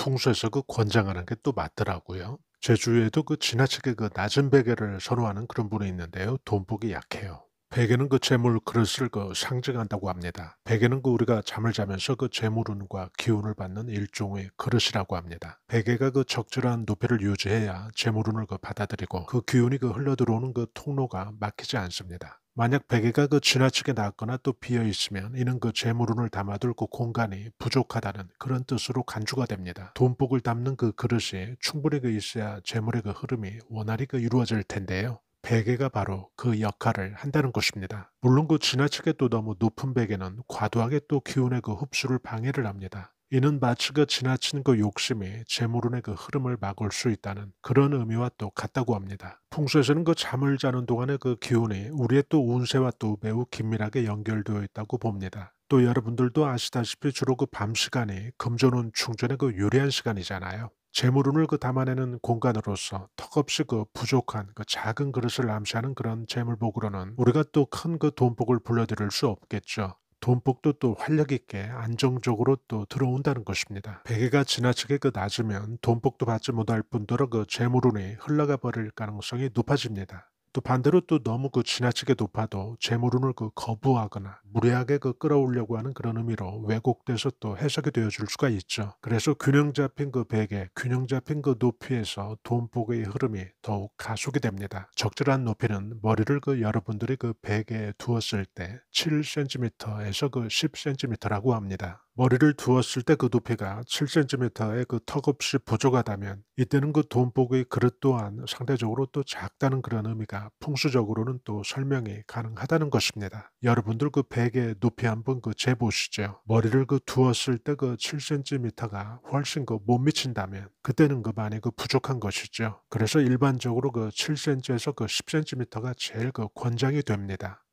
풍수에서 그 권장하는 게 또 맞더라고요. 제주에도 그 지나치게 그 낮은 베개를 선호하는 그런 분이 있는데요. 돈복이 약해요. 베개는 그 재물 그릇을 그 상징한다고 합니다. 베개는 그 우리가 잠을 자면서 그 재물운과 기운을 받는 일종의 그릇이라고 합니다. 베개가 그 적절한 높이를 유지해야 재물운을 그 받아들이고 그 기운이 그 흘러들어오는 그 통로가 막히지 않습니다. 만약 베개가 그 지나치게 낮거나 또 비어 있으면 이는 그 재물운을 담아둘 그 공간이 부족하다는 그런 뜻으로 간주가 됩니다. 돈복을 담는 그 그릇이 충분히 그 있어야 재물의 그 흐름이 원활히 그 이루어질 텐데요. 베개가 바로 그 역할을 한다는 것입니다. 물론 그 지나치게 또 너무 높은 베개는 과도하게 또 기운의 그 흡수를 방해를 합니다. 이는 마치그 지나친 그 욕심이 재물운의 그 흐름을 막을 수 있다는 그런 의미와 또 같다고 합니다. 풍수에서는 그 잠을 자는 동안의 그 기운이 우리의 또 운세와 또 매우 긴밀하게 연결되어 있다고 봅니다. 또 여러분들도 아시다시피 주로 그 밤 시간이 금전운 충전의 그 유리한 시간이잖아요. 재물운을 그 담아내는 공간으로서 턱없이 그 부족한 그 작은 그릇을 암시하는 그런 재물복으로는 우리가 또 큰 그 돈복을 불러들일 수 없겠죠. 돈복도 또 활력 있게 안정적으로 또 들어온다는 것입니다. 베개가 지나치게 그 낮으면 돈복도 받지 못할 뿐더러 그 재물운이 흘러가 버릴 가능성이 높아집니다. 또 반대로 또 너무 그 지나치게 높아도 재물운을그 거부하거나 무례하게 그 끌어올려고 하는 그런 의미로 왜곡돼서 또 해석이 되어줄 수가 있죠. 그래서 균형 잡힌 그 베개, 균형 잡힌 그 높이에서 돈복의 흐름이 더욱 가속이 됩니다. 적절한 높이는 머리를 그 여러분들이 그 베개에 두었을 때 7cm에서 그 10cm라고 합니다. 머리를 두었을 때 그 높이가 7cm의 그 턱없이 부족하다면 이때는 그 돈복의 그릇 또한 상대적으로 또 작다는 그런 의미가 풍수적으로는 또 설명이 가능하다는 것입니다. 여러분들 그 베개 높이 한번 그 재보시죠. 머리를 그 두었을 때 그 7cm가 훨씬 그 못 미친다면 그때는 그 많이 그 부족한 것이죠. 그래서 일반적으로 그 7cm에서 그 10cm가 제일 그 권장이 됩니다.